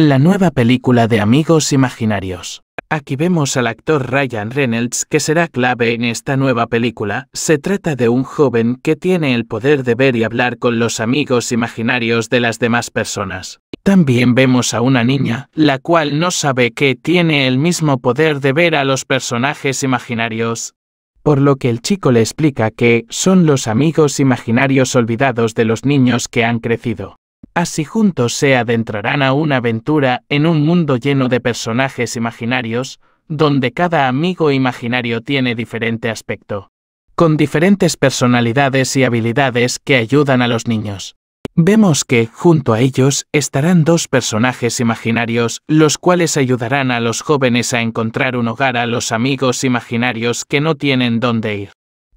La nueva película de Amigos Imaginarios. Aquí vemos al actor Ryan Reynolds que será clave en esta nueva película. Se trata de un joven que tiene el poder de ver y hablar con los amigos imaginarios de las demás personas. También vemos a una niña, la cual no sabe que tiene el mismo poder de ver a los personajes imaginarios. Por lo que el chico le explica que son los amigos imaginarios olvidados de los niños que han crecido. Así juntos se adentrarán a una aventura en un mundo lleno de personajes imaginarios, donde cada amigo imaginario tiene diferente aspecto, con diferentes personalidades y habilidades que ayudan a los niños. Vemos que, junto a ellos, estarán dos personajes imaginarios, los cuales ayudarán a los jóvenes a encontrar un hogar a los amigos imaginarios que no tienen dónde ir,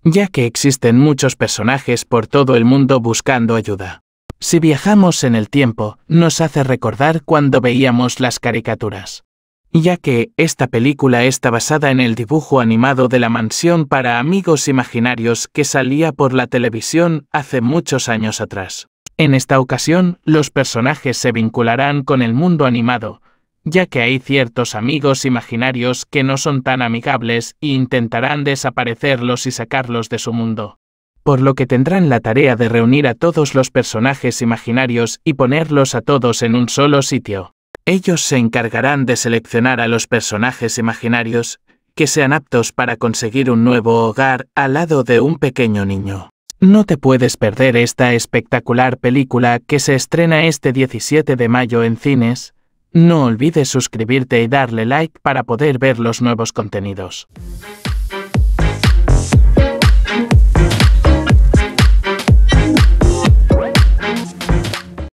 ya que existen muchos personajes por todo el mundo buscando ayuda. Si viajamos en el tiempo, nos hace recordar cuando veíamos las caricaturas. Ya que esta película está basada en el dibujo animado de la mansión para amigos imaginarios que salía por la televisión hace muchos años atrás. En esta ocasión, los personajes se vincularán con el mundo animado, ya que hay ciertos amigos imaginarios que no son tan amigables e intentarán desaparecerlos y sacarlos de su mundo por lo que tendrán la tarea de reunir a todos los personajes imaginarios y ponerlos a todos en un solo sitio. Ellos se encargarán de seleccionar a los personajes imaginarios, que sean aptos para conseguir un nuevo hogar al lado de un pequeño niño. No te puedes perder esta espectacular película que se estrena este 17 de mayo en cines. No olvides suscribirte y darle like para poder ver los nuevos contenidos.